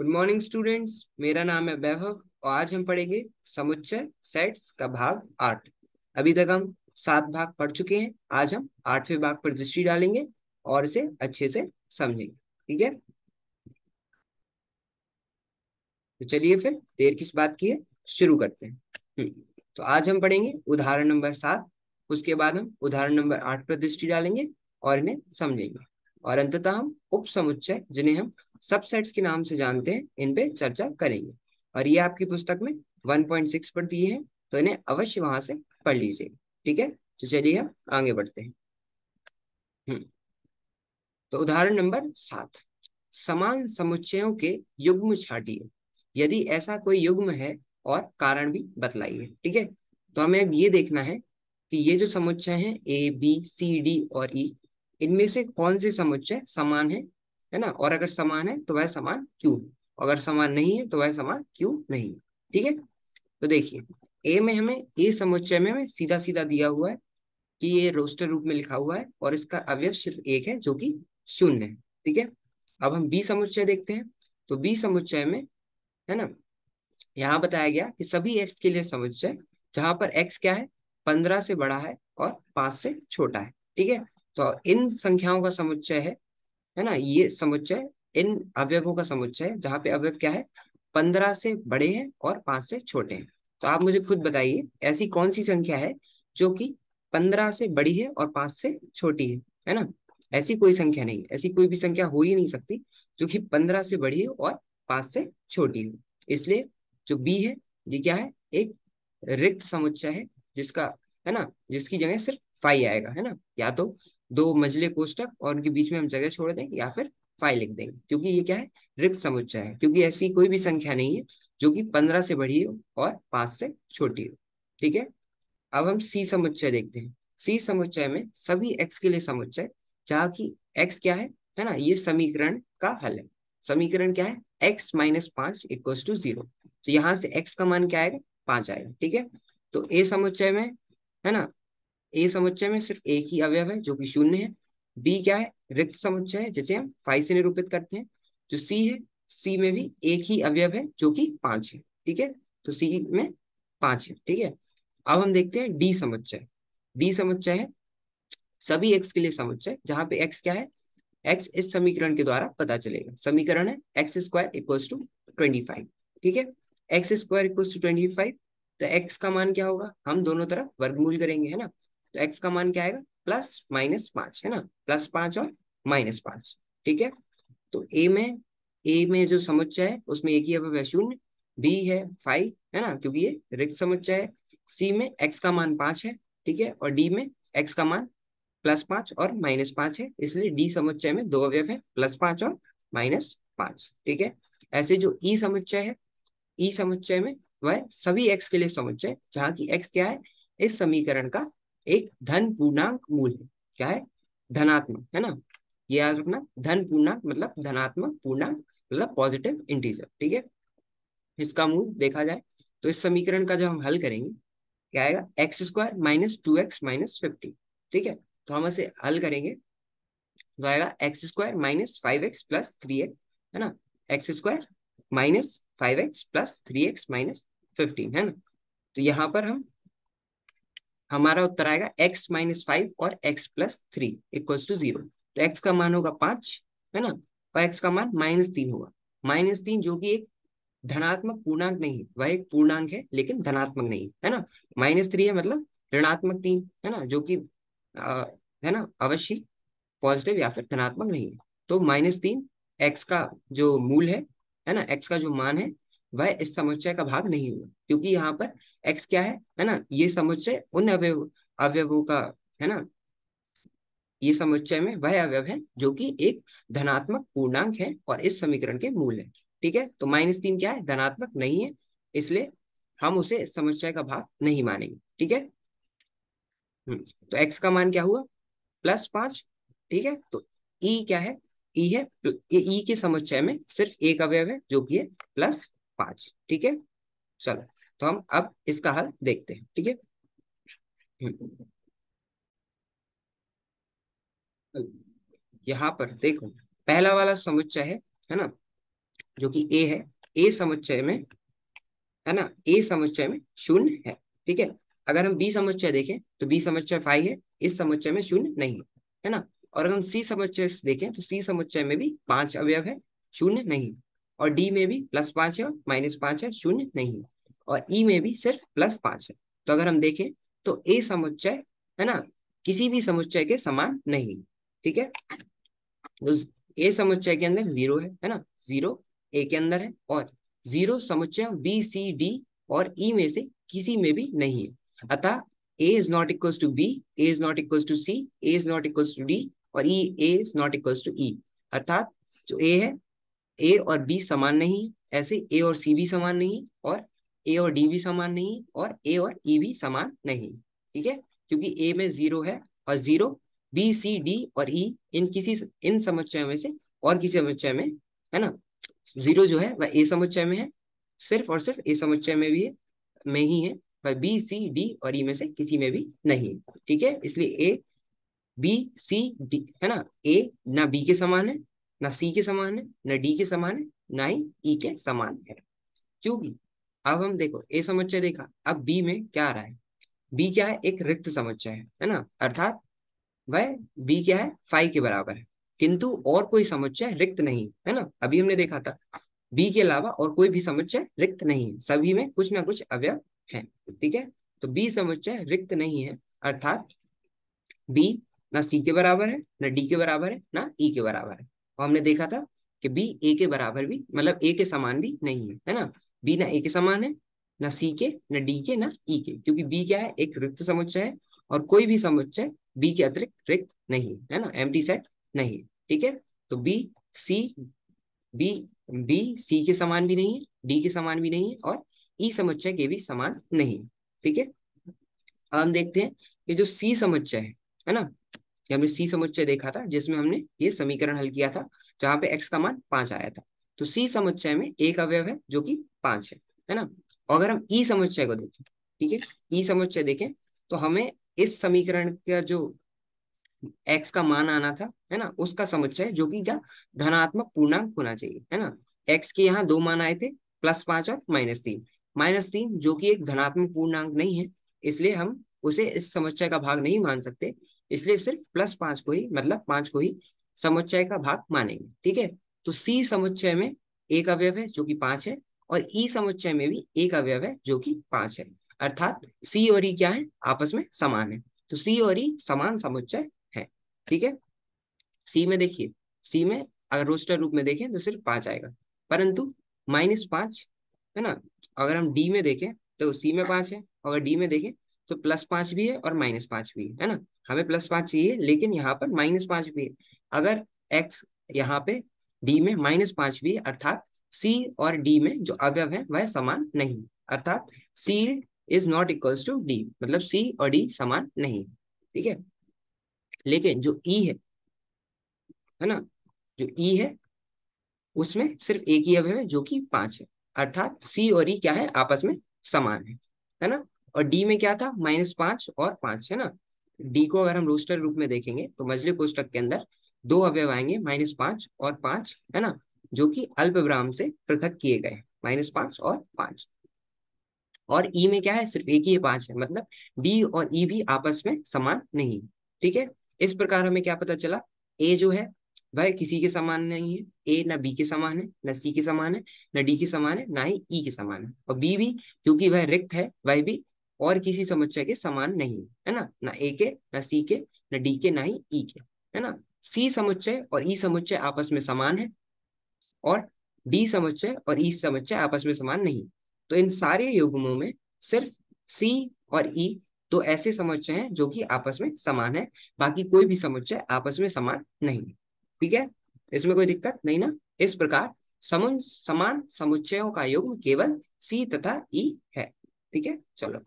Good morning students मेरा नाम है वैभव और आज हम पढ़ेंगे समुच्चय सेट्स का भाग आठ अभी तक हम सात भाग पढ़ चुके हैं आज हम आठवें भाग पर दृष्टि डालेंगे और इसे अच्छे से समझेंगे ठीक है तो चलिए फिर देर किस बात की है शुरू करते हैं हम्म, तो आज हम पढ़ेंगे उदाहरण नंबर सात उसके बाद हम उदाहरण नंबर आठ पर दृष्टि डालेंगे और इन्हें समझेंगे और अंततः हम उपसमुच्चय जिन्हें हम सबसेट्स के नाम से जानते हैं इन पे चर्चा करेंगे और ये आपकी पुस्तक में 1.6 पर दिए हैं तो इन्हें अवश्य वहां से पढ़ लीजिए ठीक है तो चलिए हम आगे बढ़ते हैं हम्म। तो उदाहरण नंबर सात समान समुच्चयों के युग्म छाटिए यदि ऐसा कोई युग्म है और कारण भी बतलाइए ठीक है तो हमें अब ये देखना है कि ये जो समुच्चय हैं ए बी सी डी और ई e, इनमें से कौन सी समुच्चय समान है है ना और अगर समान है तो वह समान क्यों है अगर समान नहीं है तो वह समान क्यों नहीं है ठीक है तो देखिए ए में हमें ए समुच्चय में हमें सीधा सीधा दिया हुआ है कि ये रोस्टर रूप में लिखा हुआ है और इसका अवयव सिर्फ एक है जो कि शून्य है ठीक है अब हम बी समुच्चय देखते हैं तो बी समुच्चय में है ना यहाँ बताया गया कि सभी एक्स के लिए समुच्चय जहां पर एक्स क्या है पंद्रह से बड़ा है और पांच से छोटा है ठीक है तो इन संख्याओं का समुच्चय है है ना ये समुच्चय इन अवयवों का समुच्चय है जहां पे अवयव क्या है पंद्रह से बड़े हैं और पांच से छोटे हैं तो आप मुझे खुद बताइए ऐसी कौन सी संख्या है जो कि पंद्रह से बड़ी है और पांच से छोटी है है ना ऐसी कोई संख्या नहीं ऐसी कोई भी संख्या हो ही नहीं सकती जो कि पंद्रह से बड़ी है और पांच से छोटी हो इसलिए जो बी है ये क्या है एक रिक्त समुच्चय है जिसका है ना जिसकी जगह सिर्फ फाइव आएगा है ना या तो दो मजले कोष्टक और उनके बीच में हम जगह छोड़ दें या फिर फाइव लिख देंगे क्योंकि ये क्या है रिक्त समुच्चय है क्योंकि ऐसी कोई भी संख्या नहीं है जो कि पंद्रह से बड़ी हो और पांच से छोटी हो ठीक है अब हम सी समुच्चय देखते हैं सी समुच्चय में सभी एक्स के लिए समुच्चय जहाँ की एक्स क्या है है ना ये समीकरण का हल है समीकरण क्या है एक्स माइनस पांच इक्व टू जीरो तो यहाँ से एक्स का मान क्या आएगा पांच आएगा ठीक है तो ए समुच्चय में है ना ए समुच्चय में सिर्फ एक ही अवयव है जो कि शून्य है बी क्या है रिक्त समुच्चय है जिसे हम फाइव से निरूपित करते हैं जो सी है सी में भी एक ही अवयव है जो कि पांच है ठीक है तो सी में पांच है ठीक है अब हम देखते हैं डी समुच्चय डी समुच्चय है सभी एक्स के लिए समुच्चय जहां पे एक्स क्या है एक्स इस समीकरण के द्वारा पता चलेगा समीकरण है x square equals to twenty five ठीक है x square equals to twenty five तो एक्स का मान क्या होगा हम दोनों तरफ वर्गमूल करेंगे है ना तो एक्स का मान क्या आएगा प्लस माइनस पांच है ना प्लस पांच और माइनस पांच ठीक है तो ए में ए में जो समुच्चय है उसमें एक ही अब शून्य बी है फाइव है ना क्योंकि ये रिक्त समुच्चय है सी में एक्स का मान पांच है ठीक है और डी में एक्स का मान प्लस पांच और माइनस पांच है इसलिए डी समुच्चय में दो अवयव है प्लस पांच और माइनस पांच ठीक है ऐसे जो ई e समुच्चय है ई e समुच्चय में वह सभी एक्स के लिए समुच्चय जहाँ की एक्स क्या है इस समीकरण का एक धन पूर्णांक मूल है क्या है धनात्मक है ना ये याद रखना धन पूर्णांक मतलब धनात्मक पूर्णांक मतलब पॉजिटिव इंटीजर ठीक है इसका मूल देखा जाए तो इस समीकरण का जब हम हल करेंगे क्या आएगा X square minus two X minus fifty ठीक है तो हम इसे हल करेंगे तो आएगा X square minus five X plus three X है ना X square minus five X plus three X minus fifteen है ना तो यहाँ पर हम हमारा उत्तर आएगा एक्स माइनस फाइव और X plus three equal to zero तो x का मान होगा पांच है ना और x का मान माइनस तीन होगा माइनस तीन जो कि एक धनात्मक पूर्णांक नहीं है वह एक पूर्णांक है लेकिन धनात्मक नहीं है ना माइनस थ्री है मतलब ऋणात्मक तीन है ना जो कि है ना अवश्य पॉजिटिव या फिर धनात्मक नहीं है तो माइनस तीन एक्स का जो मूल है है ना एक्स का जो मान है वह इस समुच्चय का भाग नहीं हुआ क्योंकि यहाँ पर एक्स क्या है है ना ये समुच्चय उन अवय अवयवों का है ना ये समुच्चय में वह अवयव है जो कि एक धनात्मक पूर्णांक है और इस समीकरण के मूल है ठीक है तो माइनस तीन क्या है धनात्मक नहीं है इसलिए हम उसे समुच्चय का भाग नहीं मानेंगे ठीक है हम्म, तो एक्स का मान क्या हुआ प्लस पांच ठीक है तो ई e क्या है ई e है ई तो e के समुच्चय में सिर्फ एक अवयव है जो कि है प्लस पांच ठीक है चलो तो हम अब इसका हल देखते हैं ठीक है हम्म। यहाँ पर देखो पहला वाला समुच्चय है है ना जो कि ए है ए समुच्चय में है ना ए समुच्चय में शून्य है ठीक है अगर हम बी समुच्चय देखें तो बी समुच्चय फाइव है इस समुच्चय में शून्य नहीं है है ना और अगर हम सी समुच्चय देखें तो सी समुच्चय में भी पांच अवयव है शून्य नहीं और डी में भी प्लस पांच है और माइनस पांच है शून्य नहीं और ई e में भी सिर्फ प्लस पांच है तो अगर हम देखें तो ए समुच्चय है ना किसी भी समुच्चय के समान नहीं ठीक है ए तो समुच्चय के अंदर जीरो है है ना जीरो ए के अंदर है और जीरो समुच्चय बी सी डी और ई e में से किसी में भी नहीं है अतः A is not equals to B A is not equals to C A is not equals to D और E A is not equals to E अर्थात जो ए है ए और बी समान नहीं ऐसे ए और सी भी समान नहीं और ए और डी भी समान नहीं और ए और ई e भी समान नहीं ठीक है क्योंकि ए में जीरो है और जीरो बी सी डी और ई e, इन किसी इन समुच्चयों में से और किसी समुच्चय में है ना जीरो जो है वह ए समुच्चय में है सिर्फ और सिर्फ ए समुच्चय में भी है में ही है वह बी सी डी और ई e में से किसी में भी नहीं ठीक है इसलिए ए बी सी डी है ना ए ना बी के समान है ना सी के समान है ना डी के समान है ना ही ई के समान है क्योंकि अब हम देखो ए समुच्चय देखा अब बी में क्या आ रहा है बी क्या है एक रिक्त समुच्चय है है ना अर्थात वह बी क्या है फाइव के बराबर है किंतु और कोई समुच्चय रिक्त नहीं है ना अभी हमने देखा था बी के अलावा और कोई भी समुच्चय रिक्त नहीं है सभी में कुछ ना कुछ अवयव है ठीक है तो बी समुच्चय रिक्त नहीं है अर्थात बी ना सी के बराबर है ना डी के बराबर है ना ई e के बराबर है वो तो हमने देखा था कि बी ए के बराबर भी मतलब ए के समान भी नहीं है है ना बी ना ए के समान है ना सी के ना डी के ना ई e के क्योंकि बी क्या है एक रिक्त समुच्चय है और कोई भी समुच्चय बी के अतिरिक्त रिक्त नहीं है ना एम सेट नहीं ठीक है तो B C B B C के समान भी नहीं है डी के समान भी नहीं है और ई e समुच्चय के भी समान नहीं है ठीक है हम देखते हैं कि जो सी समुच्चय है है ना हमने सी समुच्चय देखा था जिसमें हमने ये समीकरण हल किया था जहां पे एक्स का मान पांच आया था तो सी समुच्चय में एक अवयव है जो कि पांच है है ना और अगर हम ई समुच्चय को देखें ठीक है ई समुच्चय देखें तो हमें इस समीकरण का जो एक्स का मान आना था है ना उसका समुच्चय जो कि क्या धनात्मक पूर्णांक होना चाहिए है ना एक्स के यहाँ दो मान आए थे प्लस पांच और माइनस तीन माइनस तीन जो कि एक धनात्मक पूर्णांक नहीं है इसलिए हम उसे इस समुच्चय का भाग नहीं मान सकते इसलिए सिर्फ प्लस पांच को ही मतलब पांच को ही समुच्चय का भाग मानेंगे ठीक है तो सी समुच्चय में एक अवयव है जो कि पांच है और ई समुच्चय में भी एक अवयव है जो कि पांच है अर्थात सी और ई क्या है आपस में समान है तो सी और ई समान समुच्चय है ठीक है सी में देखिए सी में अगर रोस्टर रूप में देखें तो सिर्फ पांच आएगा परंतु माइनस पांच है ना अगर हम डी में देखें तो सी में पांच है अगर डी में देखें तो प्लस पांच भी है और माइनस पांच भी है ना हमें प्लस पांच चाहिए लेकिन यहाँ पर माइनस पांच भी है अगर एक्स यहाँ पे डी में माइनस पांच भी अर्थात सी और डी में जो अवयव है वह समान नहीं अर्थात C is not equals to D मतलब सी और डी समान नहीं ठीक है लेकिन जो ई e है है ना जो ई e है उसमें सिर्फ एक ही अवयव है जो कि पांच है अर्थात सी और ई e क्या है आपस में समान है है ना और डी में क्या था माइनस पांच और पांच है ना डी को अगर हम रोस्टर रूप में देखेंगे तो मजलि कोष्टक के अंदर दो अवयव आएंगे माइनस पांच और पांच है ना जो कि अल्प से पृथक किए गए माइनस पांच और पांच और ई e में क्या है सिर्फ एक ही पांच है मतलब डी और ई e भी आपस में समान नहीं ठीक है इस प्रकार हमें क्या पता चला ए जो है वह किसी के समान नहीं है ए ना बी के समान है ना सी के समान है ना डी के समान है ना ही ई e के समान है और बी भी क्योंकि वह रिक्त है वह भी और किसी समस्या के समान नहीं है ना ना ए के ना सी के ना डी के ना ही ई e के है ना सी समुच्चय और ई e समुच्चय आपस में समान है और डी समुच्चय और ई e समुच्चय आपस में समान नहीं तो इन सारे युग्मों में सिर्फ सी और ई तो ऐसे समुच्चय हैं जो कि आपस में समान है बाकी कोई भी समुच्चय आपस में समान नहीं ठीक है इसमें कोई दिक्कत नहीं ना इस प्रकार समुन समान समुच्चयों का युग्म केवल सी तथा ई है ठीक है चलो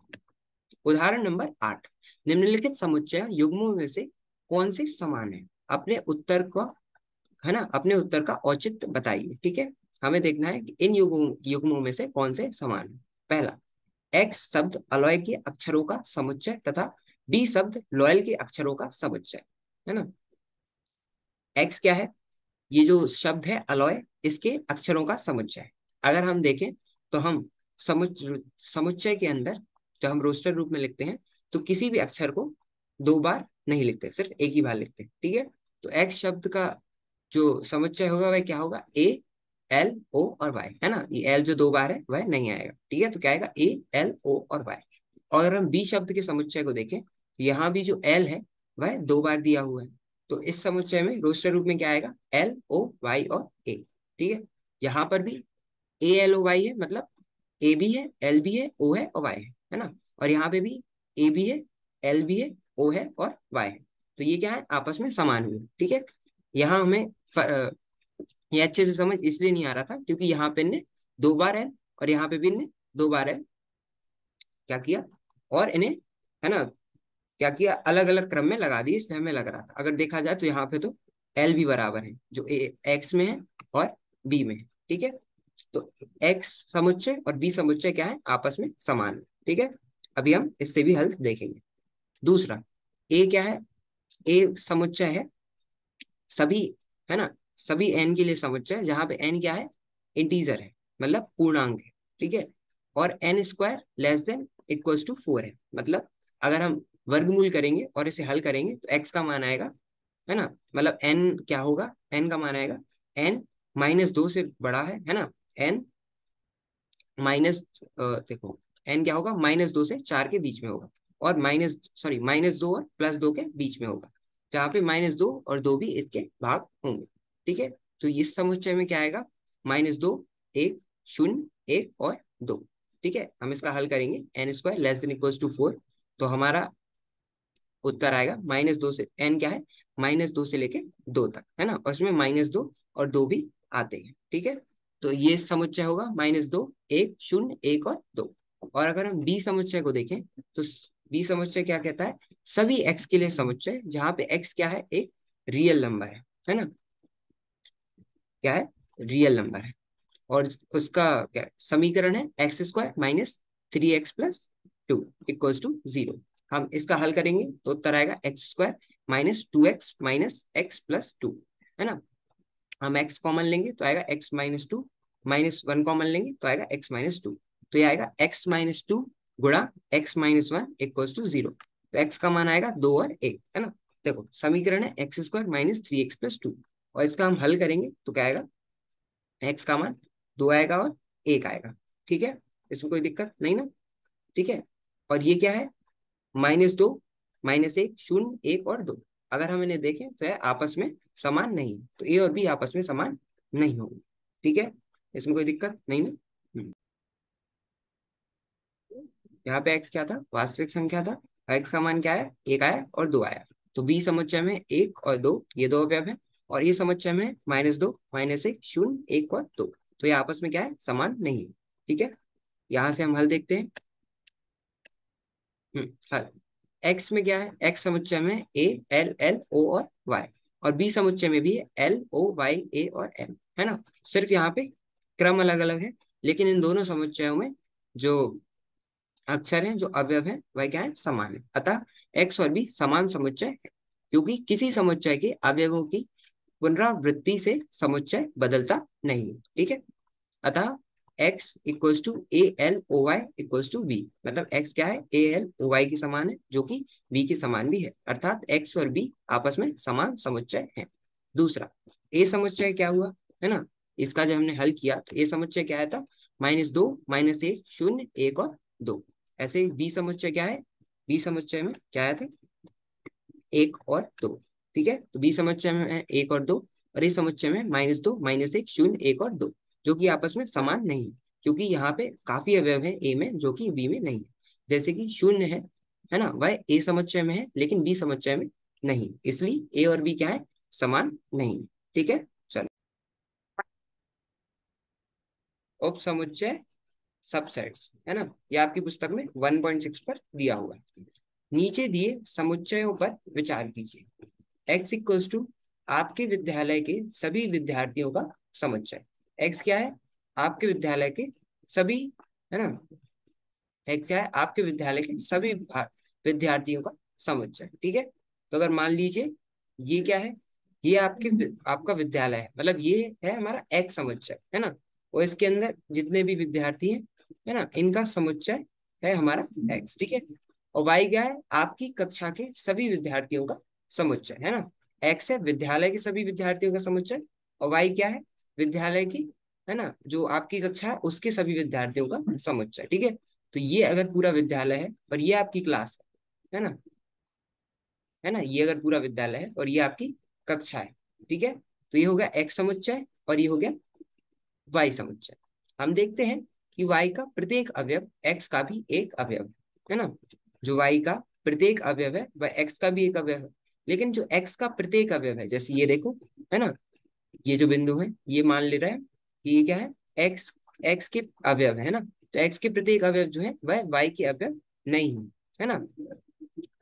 उदाहरण नंबर आठ निम्नलिखित समुच्चय युग्मों में से कौन से समान है अपने उत्तर को है ना अपने उत्तर का औचित्य बताइए ठीक है हमें देखना है कि इन युगों युग्मों में से कौन से समान है पहला एक्स शब्द अलॉय के अक्षरों का समुच्चय तथा बी शब्द लॉयल के अक्षरों का समुच्चय है ना एक्स क्या है ये जो शब्द है अलॉय इसके अक्षरों का समुच्चय अगर हम देखें तो हम समुच समुच्चय के अंदर जो हम रोस्टर रूप में लिखते हैं तो किसी भी अक्षर को दो बार नहीं लिखते सिर्फ एक ही बार लिखते हैं ठीक है तो एक्स शब्द का जो समुच्चय होगा वह क्या होगा ए एल ओ और वाई है ना ये एल जो दो बार है वह नहीं आएगा ठीक है तो क्या आएगा ए एल ओ और वाई और अगर हम बी शब्द के समुच्चय को देखें तो यहाँ भी जो एल है वह दो बार दिया हुआ है तो इस समुच्चय में रोस्टर रूप में क्या आएगा एल ओ वाई और ए ठीक है यहाँ पर भी ए एल ओ वाई है मतलब ए बी है एल बी है ओ है और वाई है है ना और यहाँ पे भी ए बी है एल बी है ओ है और वाई है तो ये क्या है आपस में समान हुए ठीक है यहाँ हमें फर, ये अच्छे से समझ इसलिए नहीं आ रहा था क्योंकि यहाँ पे इनने दो बार एल और यहाँ पे भी इनने दो बार एल क्या किया और इन्हें है ना क्या किया अलग अलग क्रम में लगा दी इसलिए हमें लग रहा था अगर देखा जाए तो यहाँ पे तो एल भी बराबर है जो ए एक्स में है और बी में है ठीक है तो एक्स समुच्चय और बी समुच्चय क्या है आपस में समान है ठीक है अभी हम इससे भी हल देखेंगे दूसरा ए क्या है ए समुच्चय है सभी है ना सभी एन के लिए समुच्चय है जहां पे एन क्या है इंटीजर है मतलब पूर्णांक है ठीक है और N square less than equals to four है मतलब अगर हम वर्गमूल करेंगे और इसे हल करेंगे तो एक्स का मान आएगा है ना मतलब एन क्या होगा एन का मान आएगा एन माइनस दो से बड़ा है है ना एन माइनस देखो एन क्या होगा माइनस दो से चार के बीच में होगा और माइनस सॉरी माइनस दो और प्लस दो के बीच में होगा जहां पे माइनस दो और दो भी इसके भाग होंगे ठीक है तो इस समुच्चय में क्या आएगा माइनस दो एक शून्य एक और दो ठीक है हम इसका हल करेंगे N square less than equal to four तो हमारा उत्तर आएगा माइनस दो से एन क्या है माइनस दो से लेके दो तक है ना और माइनस दो और दो भी आते हैं ठीक है तो ये समुच्चय होगा माइनस दो एक शून्य एक और दो और अगर हम बी समुच्चय को देखें तो बी समुच्चय क्या कहता है सभी एक्स के लिए समुच्चय जहां पे एक्स क्या है एक रियल नंबर है है ना क्या है रियल नंबर है और उसका क्या समीकरण है x square minus three x plus two equals to zero हम इसका हल करेंगे तो उत्तर आएगा X square minus two X minus X plus two है ना हम एक्स कॉमन लेंगे तो आएगा X minus two minus one common लेंगे तो आएगा एक्स माइनस टू तो ये आएगा एक्स माइनस टू गुणा X minus one equals to zero तो एक्स का मान आएगा दो और एक है ना देखो समीकरण है x square minus three x plus two और इसका हम हल करेंगे तो क्या आएगा एक्स का मान दो आएगा और एक आएगा ठीक है इसमें कोई दिक्कत नहीं ना ठीक है और ये क्या है माइनस दो माइनस एक शून्य एक और दो अगर हम इन्हें देखें तो है आपस में समान नहीं तो ए और बी आपस में समान नहीं होगी ठीक है इसमें कोई दिक्कत नहीं ना हम्म। यहाँ पे एक्स क्या था वास्तविक संख्या था एक्स का मान क्या है एक आया और दो आया तो बी समुच्चय में एक और दो ये दो अवयव है और ये समुच्चय में माइनस दो माइनस एक शून्य एक और दो तो ये आपस में क्या है समान नहीं है ठीक है यहां से हम हल देखते हैं हम्म, हल एक्स में क्या है एक्स समुच्चय में ए एल एल ओ और वाई और बी समुच्चय में भी एल ओ वाई ए और एम है ना सिर्फ यहाँ पे क्रम अलग अलग है लेकिन इन दोनों समुच्चयों में जो अक्षर हैं जो अवयव है वह क्या है समान है अतः एक्स और बी समान समुच्चय है क्योंकि किसी समुच्चय के अवयवों की पुनरावृत्ति से समुच्चय बदलता नहीं है ठीक है अतः x equals to a L O y equals to b मतलब एक्स क्या है ए एल ओ वाई के समान है जो कि बी के समान भी है अर्थात एक्स और बी आपस में समान समुच्चय है दूसरा ए समुच्चय क्या हुआ है ना इसका जब हमने हल किया तो ए समुच्चय क्या आया था माइनस दो माइनस एक शून्य एक और दो ऐसे बी समुच्चय क्या है बी समुच्चय में क्या आया था एक और दो ठीक है तो बी समुच्चय में एक और दो और ए समुच्चय में माइनस दो माइनस एक शून्य एक और दो जो कि आपस में समान नहीं क्योंकि यहाँ पे काफी अवयव है ए में जो कि बी में नहीं जैसे कि शून्य है है ना वह ए समुच्चय में है लेकिन बी समुच्चय में नहीं इसलिए ए और बी क्या है समान नहीं ठीक है चलो उप समुच्चय सबसेट्स है ना ये आपकी पुस्तक में वन पॉइंट सिक्स पर दिया हुआ है नीचे दिए समुच्चयों पर विचार कीजिए एक्स इक्वल्स टू आपके विद्यालय के सभी विद्यार्थियों का समुच्चय एक्स क्या है आपके विद्यालय के सभी है ना एक्स क्या है आपके विद्यालय के सभी विद्यार्थियों का समुच्चय ठीक है तो अगर मान लीजिए ये क्या है ये आपके हम्म। आपका विद्यालय है मतलब ये है हमारा एक्स समुच्चय है ना और इसके अंदर जितने भी विद्यार्थी हैं है ना इनका समुच्चय है हमारा एक्स ठीक है और वाई क्या है आपकी कक्षा के सभी विद्यार्थियों का समुच्चय है ना एक्स है विद्यालय के सभी विद्यार्थियों का समुच्चय और वाई क्या है विद्यालय की है ना जो आपकी कक्षा है उसके सभी विद्यार्थियों का हम्म। समुच्चय ठीक है तो ये अगर पूरा विद्यालय है और ये आपकी क्लास है है ना है ना ये अगर पूरा विद्यालय है और ये आपकी कक्षा है ठीक है तो ये हो गया एक्स समुच्चय और ये हो गया वाई समुच्चय हम देखते हैं कि वाई का प्रत्येक अवयव एक्स का भी एक अवयव है ना जो वाई का प्रत्येक अवयव है वह एक्स का भी एक अवयव है लेकिन जो एक्स का प्रत्येक अवयव है जैसे ये देखो है ना ये जो बिंदु है ये मान ले रहा है कि ये क्या है एक्स एक्स के अवयव है ना तो एक्स के प्रत्येक अवयव जो है वह वाई के अवयव नहीं है है ना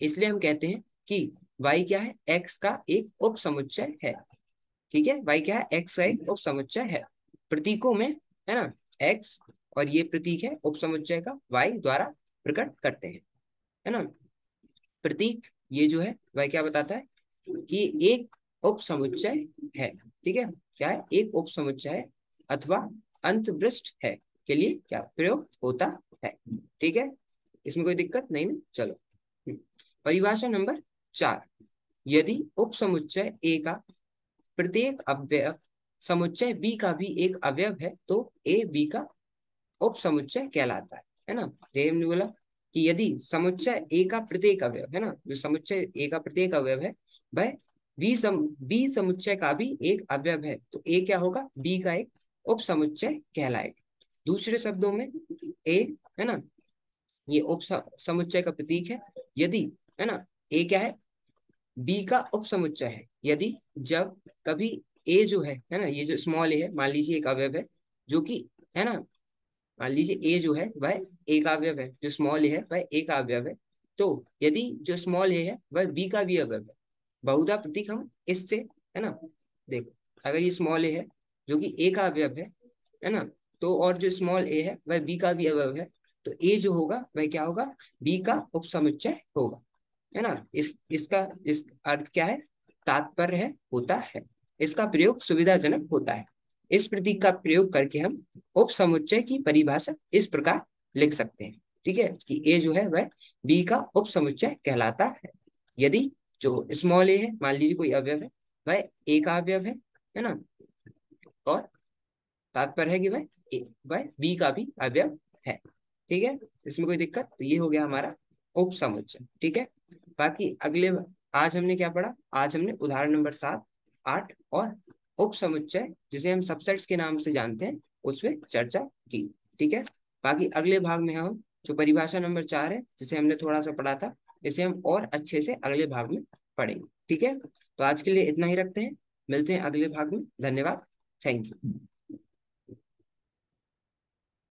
इसलिए हम कहते हैं कि वाई क्या है एक्स का एक उप समुच्चय है ठीक है वाई क्या है एक्स का एक उप समुच्चय है प्रतीकों में है ना एक्स और ये प्रतीक है उप समुच्चय का वाई द्वारा प्रकट करते हैं है ना प्रतीक ये जो है वाई क्या बताता है कि एक उपसमुच्चय है ठीक है क्या है एक उपसमुच्चय है अथवा अंतवृष्ट है के लिए क्या प्रयोग होता है ठीक है इसमें कोई दिक्कत नहीं ना चलो हम्म, परिभाषा नंबर चार यदि उपसमुच्चय ए का प्रत्येक अवयव समुच्चय बी का भी एक अवयव है तो ए बी का उपसमुच्चय कहलाता है है ना रेम ने बोला कि यदि समुच्चय ए का प्रत्येक अवयव है ना जो समुच्चय ए का प्रत्येक अवयव है वह बी सम बी समुच्चय का भी एक अवयव है तो ए क्या होगा बी का एक उप समुच्चय कहलाएगा दूसरे शब्दों में ए है ना ये उप समुच्चय का प्रतीक है यदि है ना ए क्या है बी का उप समुच्चय है यदि जब कभी ए जो है है ना ये जो स्मॉल ए है मान लीजिए एक अवयव है जो कि है ना मान लीजिए ए जो है वह एक अवयव है जो स्मॉल ए है वह एक अवयव है तो यदि जो स्मॉल ए है वह बी का भी अवयव है बहुधा प्रतीक हम इससे है ना देखो अगर ये स्मॉल ए है जो कि ए का अवयव है है ना तो और जो स्मॉल ए है वह बी का भी अवयव है तो ए जो होगा वह क्या होगा बी का उपसमुच्चय होगा है ना इस इसका इस अर्थ क्या है तात्पर्य है होता है इसका प्रयोग सुविधाजनक होता है इस प्रतीक का प्रयोग करके हम उपसमुच्चय की परिभाषा इस प्रकार लिख सकते हैं ठीक है कि ए जो है वह बी का उपसमुच्चय कहलाता है यदि जो स्मॉल ए है मान लीजिए कोई अवयव है भाई ए का अवयव है है ना और बात पर है कि भाई ए भाई बी का भी अवयव है ठीक है इसमें कोई दिक्कत तो ये हो गया हमारा समुच्चय ठीक है बाकी अगले आज हमने क्या पढ़ा आज हमने उदाहरण नंबर सात आठ और समुच्चय जिसे हम सबसेट्स के नाम से जानते हैं उसमें चर्चा की ठीक है बाकी अगले भाग में हम जो परिभाषा नंबर चार है जिसे हमने थोड़ा सा पढ़ा था इसे हम और अच्छे से अगले भाग में पढ़ेंगे ठीक है तो आज के लिए इतना ही रखते हैं मिलते हैं अगले भाग में धन्यवाद थैंक यू